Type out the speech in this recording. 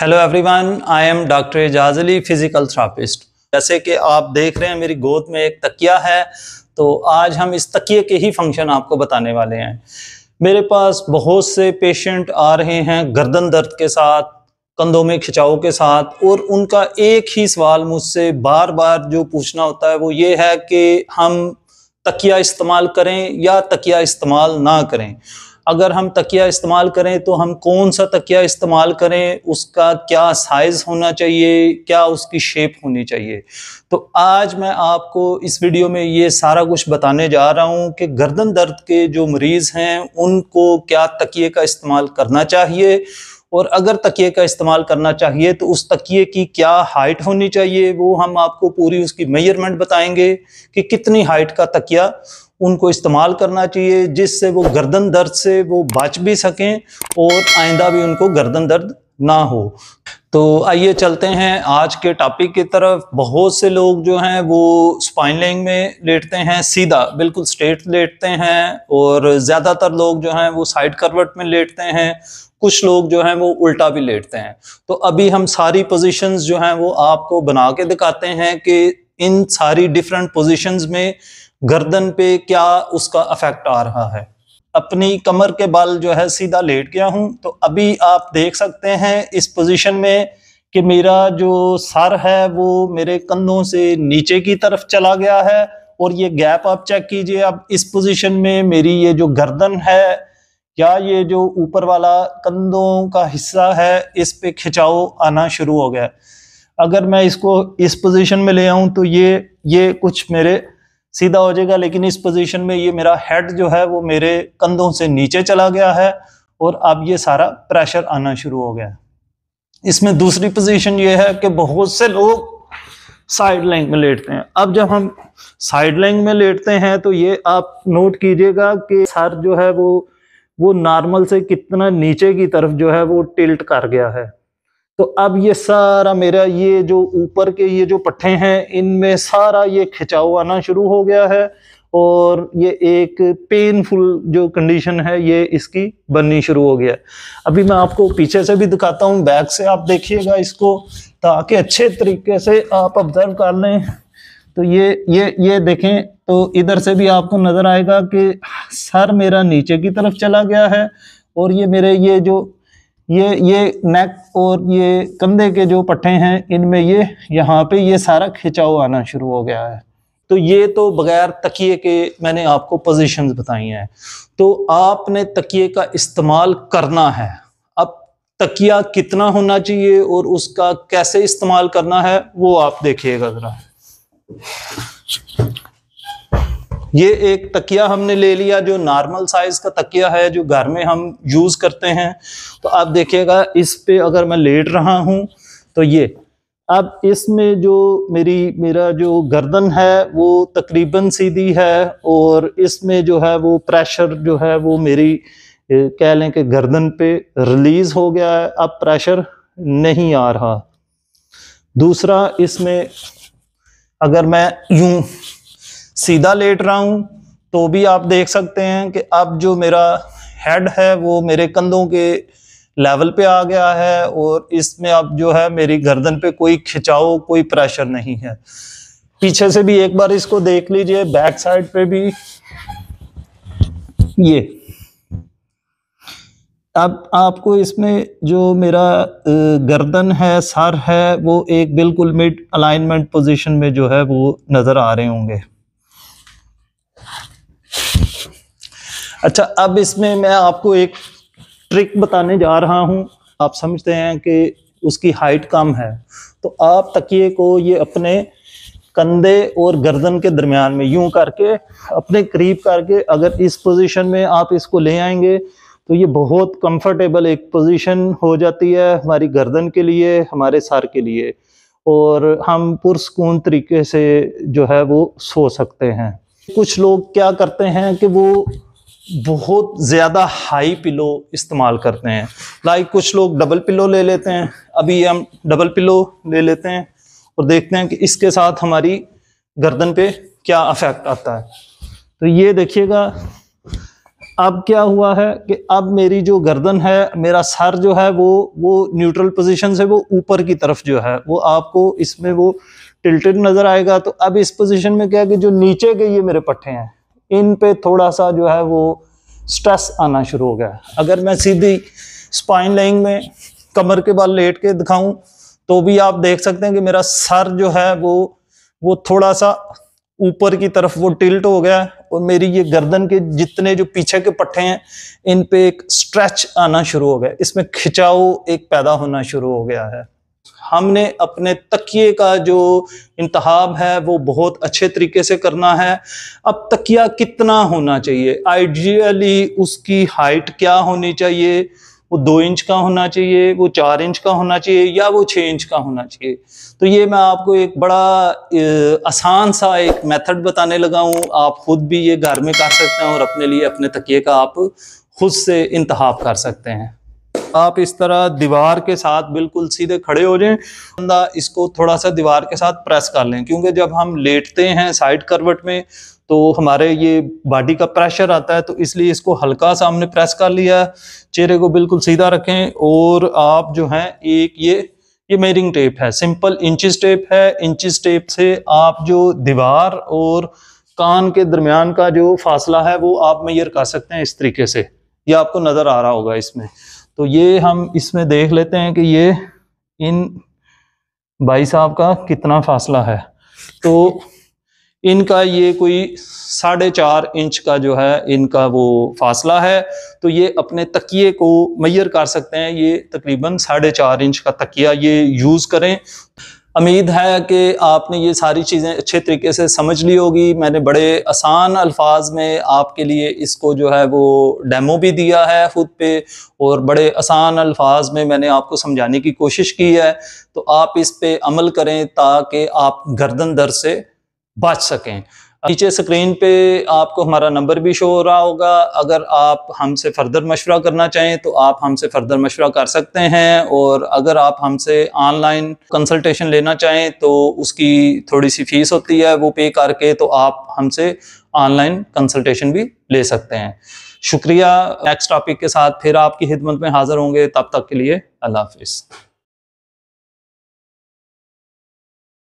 hello everyone I am doctor Ejaz Ali physical therapist जैसे कि आप देख रहे हैं मेरी गोद में एक तकिया है तो आज हम इस तकिए के ही फंक्शन आपको बताने वाले हैं मेरे पास बहुत से पेशेंट आ रहे हैं गर्दन दर्द के साथ कंधों में खिंचाव के साथ और उनका एक ही सवाल मुझसे बार बार जो पूछना होता है वो ये है कि हम तकिया इस्तेमाल करें या तकिया इस्तेमाल ना करें अगर हम तकिया इस्तेमाल करें तो हम कौन सा तकिया इस्तेमाल करें उसका क्या साइज़ होना चाहिए क्या उसकी शेप होनी चाहिए तो आज मैं आपको इस वीडियो में ये सारा कुछ बताने जा रहा हूँ कि गर्दन दर्द के जो मरीज़ हैं उनको क्या तकिए का इस्तेमाल करना चाहिए और अगर तकिए का इस्तेमाल करना चाहिए तो उस तकिए की क्या हाइट होनी चाहिए वो हम आपको पूरी उसकी मेजरमेंट बताएंगे कि कितनी हाइट का तकिया उनको इस्तेमाल करना चाहिए जिससे वो गर्दन दर्द से वो बच भी सकें और आइंदा भी उनको गर्दन दर्द ना हो तो आइए चलते हैं आज के टॉपिक की तरफ बहुत से लोग जो हैं वो स्पाइनलिंग में लेटते हैं सीधा बिल्कुल स्ट्रेट लेटते हैं और ज़्यादातर लोग जो हैं वो साइड करवट में लेटते हैं कुछ लोग जो हैं वो उल्टा भी लेटते हैं तो अभी हम सारी पोजीशंस जो हैं वो आपको बना के दिखाते हैं कि इन सारी डिफरेंट पोजिशन में गर्दन पे क्या उसका अफेक्ट आ रहा है अपनी कमर के बाल जो है सीधा लेट गया हूँ तो अभी आप देख सकते हैं इस पोजीशन में कि मेरा जो सर है वो मेरे कंधों से नीचे की तरफ चला गया है और ये गैप आप चेक कीजिए अब इस पोजीशन में मेरी ये जो गर्दन है या ये जो ऊपर वाला कंधों का हिस्सा है इस पे खिंचाव आना शुरू हो गया अगर मैं इसको इस पोजीशन में ले आऊँ तो ये ये कुछ मेरे सीधा हो जाएगा लेकिन इस पोजीशन में ये मेरा हेड जो है वो मेरे कंधों से नीचे चला गया है और अब ये सारा प्रेशर आना शुरू हो गया है इसमें दूसरी पोजीशन ये है कि बहुत से लोग साइड लैंग में लेटते हैं अब जब हम साइड लैंग में लेटते हैं तो ये आप नोट कीजिएगा कि सर जो है वो वो नॉर्मल से कितना नीचे की तरफ जो है वो टिल्ट कर गया है तो अब ये सारा मेरा ये जो ऊपर के ये जो पट्ठे हैं इनमें सारा ये खिंचाव आना शुरू हो गया है और ये एक पेनफुल जो कंडीशन है ये इसकी बननी शुरू हो गया है अभी मैं आपको पीछे से भी दिखाता हूँ बैक से आप देखिएगा इसको ताकि अच्छे तरीके से आप ऑब्जर्व कर लें तो ये ये ये देखें तो इधर से भी आपको नज़र आएगा कि सर मेरा नीचे की तरफ चला गया है और ये मेरे ये जो ये ये नेक और ये कंधे के जो पट्टे हैं इनमें ये यहाँ पे ये सारा खिंचाव आना शुरू हो गया है तो ये तो बगैर तकिए के मैंने आपको पोजीशंस बताई हैं तो आपने तकिए का इस्तेमाल करना है अब तकिया कितना होना चाहिए और उसका कैसे इस्तेमाल करना है वो आप देखिएगा ज़रा ये एक तकिया हमने ले लिया जो नॉर्मल साइज़ का तकिया है जो घर में हम यूज़ करते हैं तो आप देखिएगा इस पे अगर मैं लेट रहा हूं तो ये अब इसमें जो मेरी मेरा जो गर्दन है वो तकरीबन सीधी है और इसमें जो है वो प्रेशर जो है वो मेरी कह लें कि गर्दन पे रिलीज़ हो गया है अब प्रेशर नहीं आ रहा दूसरा इसमें अगर मैं यूं सीधा लेट रहा हूं तो भी आप देख सकते हैं कि अब जो मेरा हेड है वो मेरे कंधों के लेवल पे आ गया है और इसमें अब जो है मेरी गर्दन पे कोई खिंचाव कोई प्रेशर नहीं है पीछे से भी एक बार इसको देख लीजिए बैक साइड पे भी ये अब आपको इसमें जो मेरा गर्दन है सर है वो एक बिल्कुल मिड अलाइनमेंट पोजीशन में जो है वो नज़र आ रहे होंगे अच्छा अब इसमें मैं आपको एक ट्रिक बताने जा रहा हूँ आप समझते हैं कि उसकी हाइट कम है तो आप तकिए को ये अपने कंधे और गर्दन के दरमियान में यूं करके अपने करीब करके अगर इस पोजीशन में आप इसको ले आएंगे तो ये बहुत कंफर्टेबल एक पोजीशन हो जाती है हमारी गर्दन के लिए हमारे सर के लिए और हम पुरस्कून तरीके से जो है वो सो सकते हैं कुछ लोग क्या करते हैं कि वो बहुत ज़्यादा हाई पिलो इस्तेमाल करते हैं लाइक कुछ लोग डबल पिलो ले लेते हैं अभी हम डबल पिलो ले लेते हैं और देखते हैं कि इसके साथ हमारी गर्दन पे क्या अफेक्ट आता है तो ये देखिएगा अब क्या हुआ है कि अब मेरी जो गर्दन है मेरा सर जो है वो वो न्यूट्रल पोजीशन से वो ऊपर की तरफ जो है वो आपको इसमें वो टिल्टेड नज़र आएगा तो अब इस पोजीशन में क्या है कि जो नीचे के ये मेरे पट्टे हैं इन पे थोड़ा सा जो है वो स्ट्रेस आना शुरू हो गया अगर मैं सीधी स्पाइन लाइन में कमर के बाल लेट के दिखाऊं तो भी आप देख सकते हैं कि मेरा सर जो है वो वो थोड़ा सा ऊपर की तरफ वो टिल्ट हो गया और मेरी ये गर्दन के जितने जो पीछे के पट्टे हैं इन पे एक स्ट्रेच आना शुरू हो गया इसमें खिंचाव एक पैदा होना शुरू हो गया है हमने अपने तकिए का जो इंतहाब है वो बहुत अच्छे तरीके से करना है अब तकिया कितना होना चाहिए आइडियली उसकी हाइट क्या होनी चाहिए वो दो इंच का होना चाहिए वो चार इंच का होना चाहिए या वो छः इंच का होना चाहिए तो ये मैं आपको एक बड़ा आसान सा एक मेथड बताने लगा हूँ आप खुद भी ये घर में कर सकते हैं और अपने लिए अपने तकिए का आप खुद से इंतहाब कर सकते हैं आप इस तरह दीवार के साथ बिल्कुल सीधे खड़े हो जाएं बंदा इसको थोड़ा सा दीवार के साथ प्रेस कर लें क्योंकि जब हम लेटते हैं साइड करवट में तो हमारे ये बॉडी का प्रेशर आता है तो इसलिए इसको हल्का सा हमने प्रेस कर लिया चेहरे को बिल्कुल सीधा रखें और आप जो है एक ये ये मेरिंग टेप है सिंपल इंचिस टेप है इंचिस टेप से आप जो दीवार और कान के दरमियान का जो फासला है वो आप मेयर कर सकते हैं इस तरीके से ये आपको नज़र आ रहा होगा इसमें तो ये हम इसमें देख लेते हैं कि ये इन भाई साहब का कितना फासला है तो इनका ये कोई साढ़े चार इंच का जो है इनका वो फासला है तो ये अपने तकिए को मैयर कर सकते हैं ये तकरीबन साढ़े चार इंच का तकिया ये यूज़ करें उम्मीद है कि आपने ये सारी चीज़ें अच्छे तरीके से समझ ली होगी मैंने बड़े आसान अल्फाज में आपके लिए इसको जो है वो डेमो भी दिया है ख़ुद पे और बड़े आसान अल्फाज में मैंने आपको समझाने की कोशिश की है तो आप इस पे अमल करें ताकि आप गर्दन दर से बच सकें नीचे स्क्रीन पे आपको हमारा नंबर भी शो हो रहा होगा अगर आप हमसे फ़र्दर मशवरा करना चाहें तो आप हमसे फ़र्दर मशवरा कर सकते हैं और अगर आप हमसे ऑनलाइन कंसल्टेशन लेना चाहें तो उसकी थोड़ी सी फ़ीस होती है वो पे करके तो आप हमसे ऑनलाइन कंसल्टेशन भी ले सकते हैं शुक्रिया नेक्स्ट टॉपिक के साथ फिर आपकी खिदमत में हाज़िर होंगे तब तक के लिए अल्लाह हाफिज़